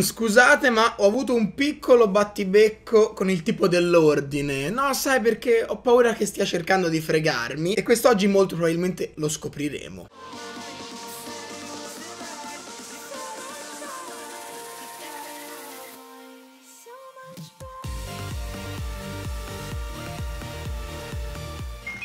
Mm, scusate, ma ho avuto un piccolo battibecco con il tipo dell'ordine. No, sai perché ho paura che stia cercando di fregarmi e quest'oggi molto probabilmente lo scopriremo.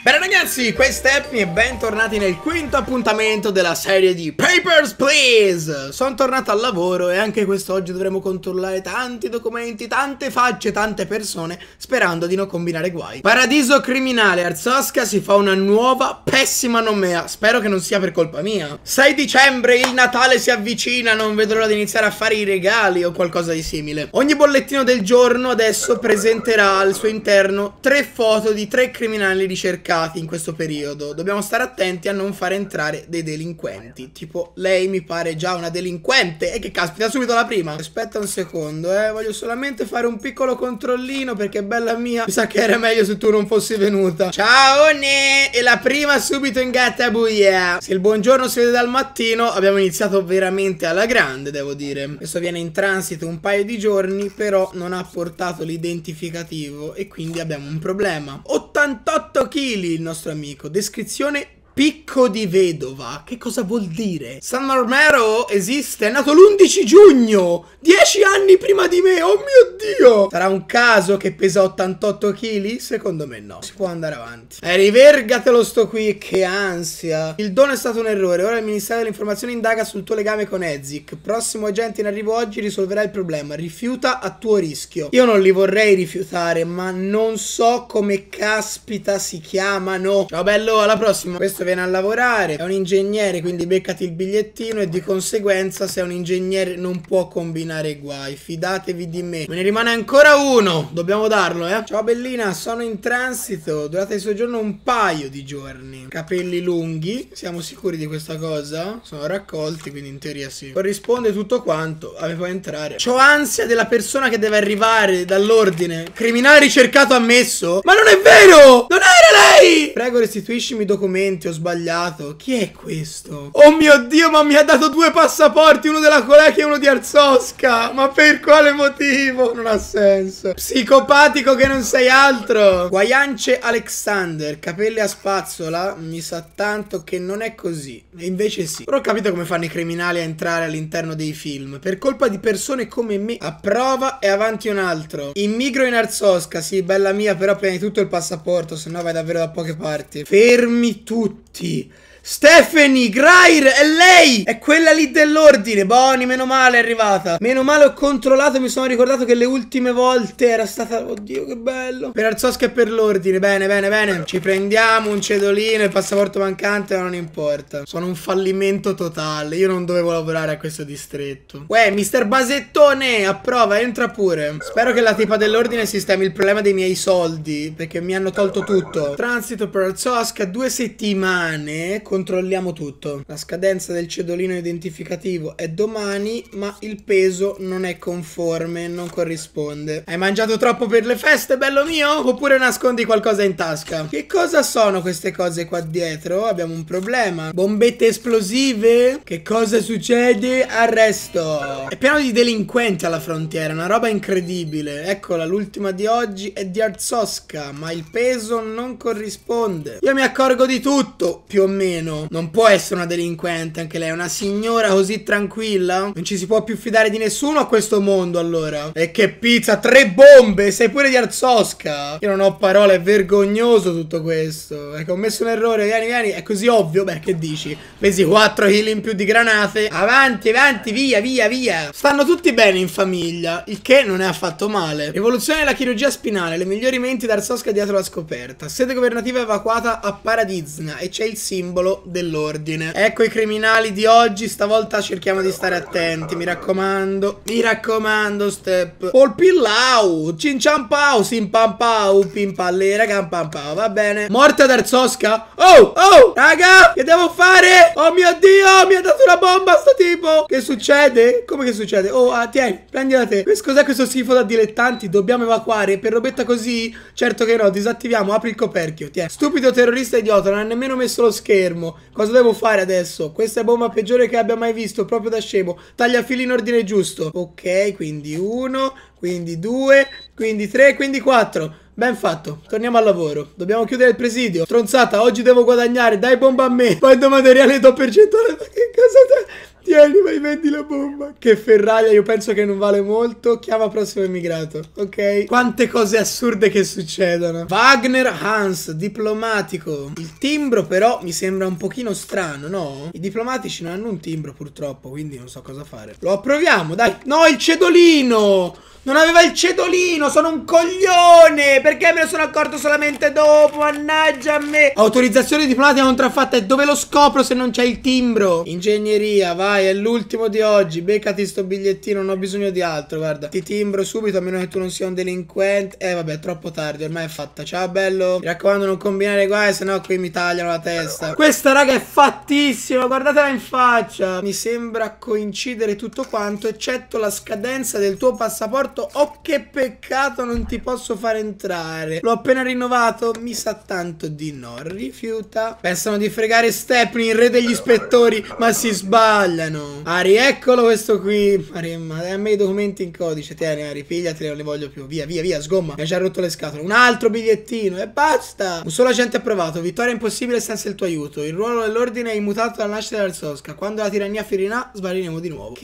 Bene ragazzi, questa è Epmi e bentornati nel quinto appuntamento della serie di Papers Please! Sono tornato al lavoro e anche quest'oggi dovremo controllare tanti documenti, tante facce, tante persone, sperando di non combinare guai. Paradiso criminale, Arzosca si fa una nuova pessima nomea, spero che non sia per colpa mia. 6 dicembre, il Natale si avvicina, non vedo l'ora di iniziare a fare i regali o qualcosa di simile. Ogni bollettino del giorno adesso presenterà al suo interno tre foto di tre criminali ricercati delicati in questo periodo. Dobbiamo stare attenti a non far entrare dei delinquenti. Tipo, lei mi pare già una delinquente. E che caspita, subito la prima. Aspetta un secondo, eh. Voglio solamente fare un piccolo controllino perché bella mia. Mi sa che era meglio se tu non fossi venuta. Ciao, ne! E la prima subito in gatta buia. Se il buongiorno si vede dal mattino, abbiamo iniziato veramente alla grande, devo dire. Adesso viene in transito un paio di giorni, però non ha portato l'identificativo e quindi abbiamo un problema. Ottieni 78 kg il nostro amico. Descrizione Picco di vedova, che cosa vuol dire? San Marmero esiste, è nato l'11 giugno, 10 anni prima di me, oh mio dio! Sarà un caso che pesa 88 kg? Secondo me no, si può andare avanti. Eh, rivergatelo sto qui, che ansia. Il dono è stato un errore, ora il Ministero dell'Informazione indaga sul tuo legame con Ezik. Prossimo agente in arrivo oggi risolverà il problema, rifiuta a tuo rischio. Io non li vorrei rifiutare, ma non so come caspita si chiamano. Ciao bello, alla prossima. Questo viene a lavorare, è un ingegnere quindi beccati il bigliettino e di conseguenza se è un ingegnere non può combinare guai, fidatevi di me. Me ne rimane ancora uno, dobbiamo darlo eh. Ciao bellina, sono in transito, durata il soggiorno un paio di giorni. Capelli lunghi, siamo sicuri di questa cosa? Sono raccolti quindi in teoria sì. Corrisponde tutto quanto, avevo entrare. C'ho ansia della persona che deve arrivare dall'ordine. Criminale ricercato ammesso? Ma non è vero! Non era lei! Prego restituiscimi i documenti, ho sbagliato. Chi è questo? Oh mio Dio, ma mi ha dato due passaporti, uno della Colecchia e uno di Arzosca. Ma per quale motivo? Non ha senso. Psicopatico che non sei altro. Guaiance Alexander, capelli a spazzola. Mi sa tanto che non è così. E invece sì. Però ho capito come fanno i criminali a entrare all'interno dei film. Per colpa di persone come me. A prova e avanti un altro. Immigro in Arzosca, sì, bella mia, però prendi tutto il passaporto, se no vai davvero da poche parti. Fermi tutti. T Stephanie Greir è lei È quella lì dell'ordine Boni meno male è arrivata Meno male ho controllato Mi sono ricordato che le ultime volte Era stata Oddio che bello Per Arzosca e per l'ordine Bene bene bene Ci prendiamo un cedolino Il passaporto mancante ma Non importa Sono un fallimento totale Io non dovevo lavorare a questo distretto Uè mister Basettone Approva entra pure Spero che la tipa dell'ordine Sistemi il problema dei miei soldi Perché mi hanno tolto tutto Transito per Arzosca Due settimane Con controlliamo tutto. La scadenza del cedolino identificativo è domani, ma il peso non è conforme, non corrisponde. Hai mangiato troppo per le feste, bello mio? Oppure nascondi qualcosa in tasca? Che cosa sono queste cose qua dietro? Abbiamo un problema. Bombette esplosive? Che cosa succede? Arresto. È pieno di delinquenti alla frontiera, una roba incredibile. Eccola, l'ultima di oggi è di Arzoska, ma il peso non corrisponde. Io mi accorgo di tutto, più o meno meno. Non può essere una delinquente anche lei, una signora così tranquilla. Non ci si può più fidare di nessuno a questo mondo allora. E che pizza, tre bombe, sei pure di Arzosca. Io non ho parole, è vergognoso tutto questo. Ecco, ho messo un errore, vieni, vieni, è così ovvio. Beh, che dici? Pesi 4 kill in più di granate. Avanti, avanti, via, via, via. Stanno tutti bene in famiglia, il che non è affatto male. Evoluzione della chirurgia spinale, le migliori menti d'Arzosca dietro la scoperta. Sede governativa evacuata a Paradisna e c'è il simbolo dell'ordine. Ecco i criminali di oggi, stavolta cerchiamo di stare attenti, mi raccomando. Mi raccomando, step. Polpillau, cinciampau, simpampau, pimpallera, campampau, va bene. Morte ad Arzosca? Oh, oh, raga, che devo fare? Oh mio Dio, mi ha dato una bomba sto tipo. Che succede? Come che succede? Oh, ah, tieni, prendi da te. Cos'è questo schifo da dilettanti? Dobbiamo evacuare per robetta così? Certo che no, disattiviamo, apri il coperchio, tieni. Stupido terrorista idiota, non ha nemmeno messo lo schermo fermo. Cosa devo fare adesso? Questa è bomba peggiore che abbia mai visto, proprio da scemo. Tagliafili in ordine giusto. Ok, quindi uno, quindi due, quindi tre, quindi quattro. Ben fatto, torniamo al lavoro. Dobbiamo chiudere il presidio. Stronzata, oggi devo guadagnare, dai bomba a me. Poi do materiale do percentuale. Ma che cosa... Tieni, vai, vendi la bomba. Che Ferrari, io penso che non vale molto. Chiama prossimo immigrato, ok? Quante cose assurde che succedono. Wagner Hans, diplomatico. Il timbro però mi sembra un pochino strano, no? I diplomatici non hanno un timbro purtroppo, quindi non so cosa fare. Lo approviamo, dai. No, il cedolino! Non aveva il cedolino, sono un coglione! Perché me ne sono accorto solamente dopo, mannaggia a me! Autorizzazione diplomatica contraffatta, e dove lo scopro se non c'è il timbro? Ingegneria, vai dai, è l'ultimo di oggi. Beccati sto bigliettino, non ho bisogno di altro, guarda. Ti timbro subito, a meno che tu non sia un delinquente. Eh, vabbè, è troppo tardi, ormai è fatta. Ciao, bello. Mi raccomando, non combinare guai, sennò qui mi tagliano la testa. Questa, raga, è fattissima, guardatela in faccia. Mi sembra coincidere tutto quanto, eccetto la scadenza del tuo passaporto. Oh, che peccato, non ti posso far entrare. L'ho appena rinnovato? Mi sa tanto di no. Rifiuta. Pensano di fregare Stepney, il re degli ispettori, ma si sbaglia. Eh Ari, eccolo questo qui. Ari, ma me i documenti in codice. Tieni, Ari, pigliateli, non li voglio più. Via, via, via, sgomma. Mi ha già rotto le scatole. Un altro bigliettino e basta. Un solo agente approvato. Vittoria impossibile senza il tuo aiuto. Il ruolo dell'ordine è immutato dalla nascita del Sosca. Quando la tirannia finirà, svariremo di nuovo. Ok?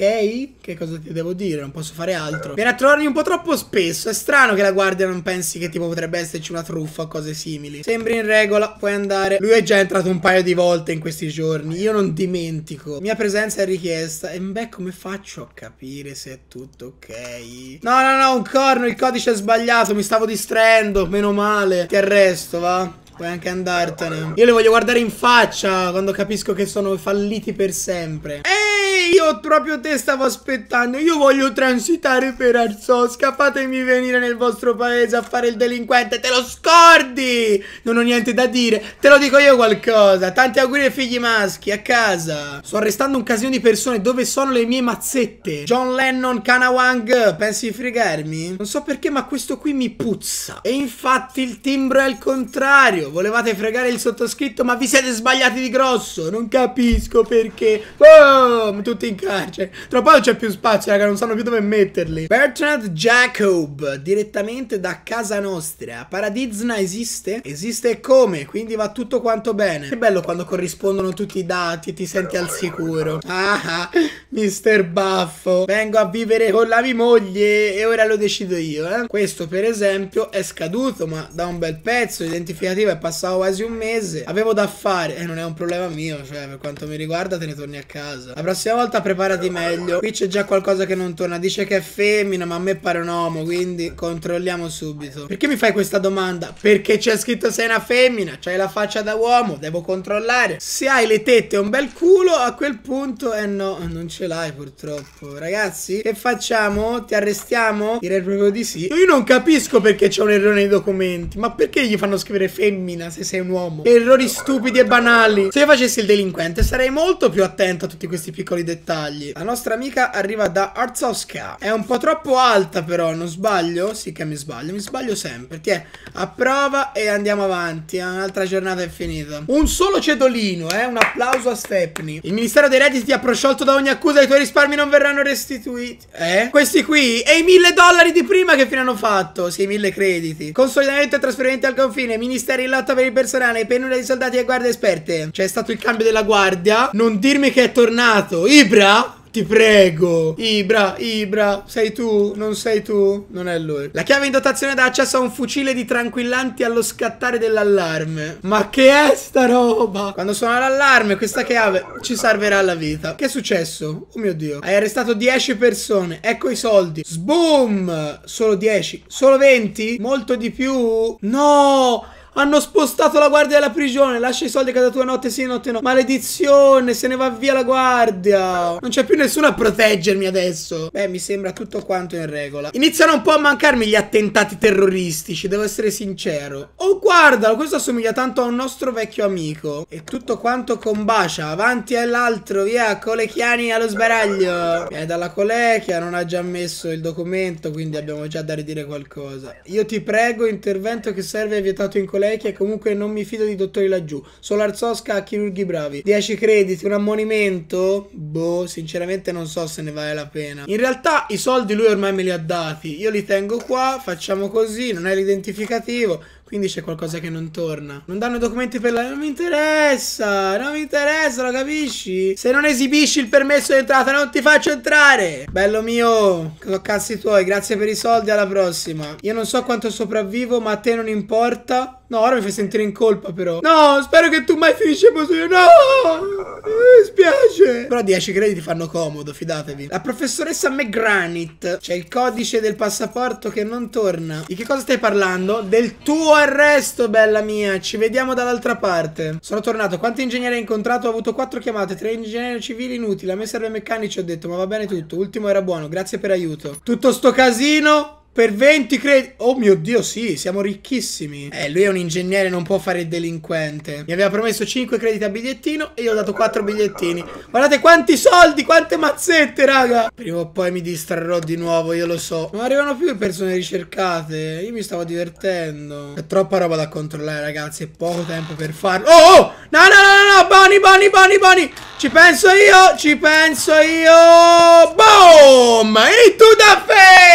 Che cosa ti devo dire? Non posso fare altro. Vieni a trovarmi un po' troppo spesso. È strano che la guardia non pensi che tipo potrebbe esserci una truffa o cose simili. Sembri in regola, puoi andare. Lui è già entrato un paio di volte in questi giorni. Io non dimentico. Mia presenza è richiesta. E beh, come faccio a capire se è tutto ok? No, no, no, un corno, il codice è sbagliato, mi stavo distraendo, meno male. Ti arresto, va? Puoi anche andartene. Io le voglio guardare in faccia quando capisco che sono falliti per sempre. Ehi! io proprio te stavo aspettando. Io voglio transitare per Arzosca. Fatemi venire nel vostro paese a fare il delinquente. Te lo scordi! Non ho niente da dire. Te lo dico io qualcosa. Tanti auguri ai figli maschi, a casa. Sto arrestando un casino di persone. Dove sono le mie mazzette? John Lennon, Kanawang. Pensi di fregarmi? Non so perché, ma questo qui mi puzza. E infatti il timbro è al contrario. Volevate fregare il sottoscritto, ma vi siete sbagliati di grosso. Non capisco perché. Boom oh, tutti tutti in carcere. Troppo poco c'è più spazio, raga, non sanno più dove metterli. Bertrand Jacob, direttamente da casa nostra. Paradisna esiste? Esiste come? Quindi va tutto quanto bene. Che bello quando corrispondono tutti i dati, e ti senti al sicuro. Ah, ah, mister Baffo. Vengo a vivere con la mia moglie e ora lo decido io, eh. Questo, per esempio, è scaduto, ma da un bel pezzo. Identificativo è passato quasi un mese. Avevo da fare. E eh, non è un problema mio, cioè, per quanto mi riguarda, te ne torni a casa. La prossima volta volta preparati meglio. Qui c'è già qualcosa che non torna. Dice che è femmina, ma a me pare un uomo, quindi controlliamo subito. Perché mi fai questa domanda? Perché c'è scritto sei una femmina, c'hai la faccia da uomo, devo controllare. Se hai le tette e un bel culo, a quel punto, eh no, non ce l'hai purtroppo. Ragazzi, che facciamo? Ti arrestiamo? Direi proprio di sì. Io non capisco perché c'è un errore nei documenti, ma perché gli fanno scrivere femmina se sei un uomo? Errori stupidi e banali. Se io facessi il delinquente sarei molto più attento a tutti questi piccoli dettagli dettagli. La nostra amica arriva da Arzowska. È un po' troppo alta però, non sbaglio? Sì che mi sbaglio, mi sbaglio sempre. Tiè, a prova e andiamo avanti. Eh, un'altra giornata è finita. Un solo cedolino, eh. Un applauso a Stepney. Il Ministero dei Redditi ti ha prosciolto da ogni accusa. I tuoi risparmi non verranno restituiti. Eh? Questi qui? E i mille dollari di prima che fine hanno fatto? Sì, mille crediti. Consolidamento e trasferimenti al confine. Ministeri in lotta per il personale. Penuria di soldati e guardie esperte. C'è stato il cambio della guardia. Non dirmi che è tornato. Io Ibra? Ti prego. Ibra, Ibra, sei tu? Non sei tu? Non è lui. La chiave in dotazione dà accesso a un fucile di tranquillanti allo scattare dell'allarme. Ma che è sta roba? Quando suona l'allarme, questa chiave ci salverà la vita. Che è successo? Oh mio Dio. Hai arrestato 10 persone. Ecco i soldi. Sboom! Solo 10. Solo 20? Molto di più? No! Hanno spostato la guardia della prigione. Lascia i soldi a casa tua notte sì, notte no. Maledizione, se ne va via la guardia. Non c'è più nessuno a proteggermi adesso. Beh, mi sembra tutto quanto in regola. Iniziano un po' a mancarmi gli attentati terroristici, devo essere sincero. Oh, guardalo, questo assomiglia tanto a un nostro vecchio amico. E tutto quanto combacia, avanti all'altro via, Colechiani allo sbaraglio. È eh, dalla Colechia, non ha già messo il documento, quindi abbiamo già da ridire qualcosa. Io ti prego, intervento che serve è vietato in Colechia Colecchi e comunque non mi fido di dottori laggiù. Solar Zosca a chirurghi bravi. 10 crediti, un ammonimento? Boh, sinceramente non so se ne vale la pena. In realtà i soldi lui ormai me li ha dati. Io li tengo qua, facciamo così, non è l'identificativo. Quindi c'è qualcosa che non torna. Non danno documenti per la... Non mi interessa! Non mi interessa, lo capisci? Se non esibisci il permesso di entrata non ti faccio entrare! Bello mio, cazzi tuoi, grazie per i soldi, alla prossima. Io non so quanto sopravvivo, ma a te non importa. No, ora mi fai sentire in colpa però. No, spero che tu mai finisci il posto. No! Mi spiace. Però 10 crediti fanno comodo, fidatevi. La professoressa McGranit. C'è il codice del passaporto che non torna. Di che cosa stai parlando? Del tuo arresto, bella mia. Ci vediamo dall'altra parte. Sono tornato. Quanti ingegneri hai incontrato? Ho avuto quattro chiamate. Tre ingegneri civili inutili. A me serve meccanici, ho detto. Ma va bene tutto. Ultimo era buono. Grazie per aiuto. Tutto sto casino. Per 20 crediti. Oh mio dio, sì, siamo ricchissimi. Eh, lui è un ingegnere, non può fare il delinquente. Mi aveva promesso 5 crediti a bigliettino e io ho dato 4 bigliettini. Guardate quanti soldi, quante mazzette, raga. Prima o poi mi distrarrò di nuovo, io lo so. Non arrivano più le persone ricercate. Io mi stavo divertendo. È troppa roba da controllare, ragazzi. È poco tempo per farlo. Oh, oh! No, no, no, no, no! Boni, boni, bani, bani! Ci penso io, ci penso io! Boom! E tu da the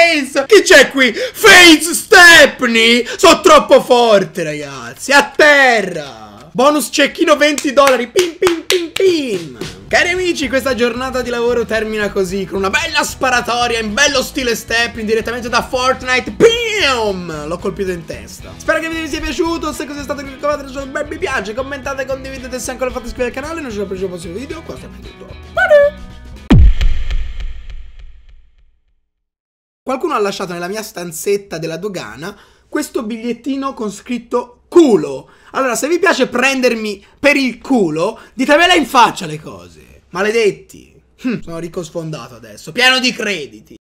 senso Chi c'è qui? Face Stepney Sono troppo forte ragazzi A terra Bonus cecchino 20 dollari Pim pim pim pim Cari amici, questa giornata di lavoro termina così, con una bella sparatoria in bello stile Stepney direttamente da Fortnite. Pium! L'ho colpito in testa. Spero che vi sia piaciuto, se così è stato cliccate lasciate un bel mi piace, commentate, condividete se ancora fate iscrivere al canale, non ci vediamo al prossimo video, qua è tutto. Bye! qualcuno ha lasciato nella mia stanzetta della dogana questo bigliettino con scritto culo. Allora, se vi piace prendermi per il culo, ditemela in faccia le cose. Maledetti. Hm, sono ricco sfondato adesso, pieno di crediti.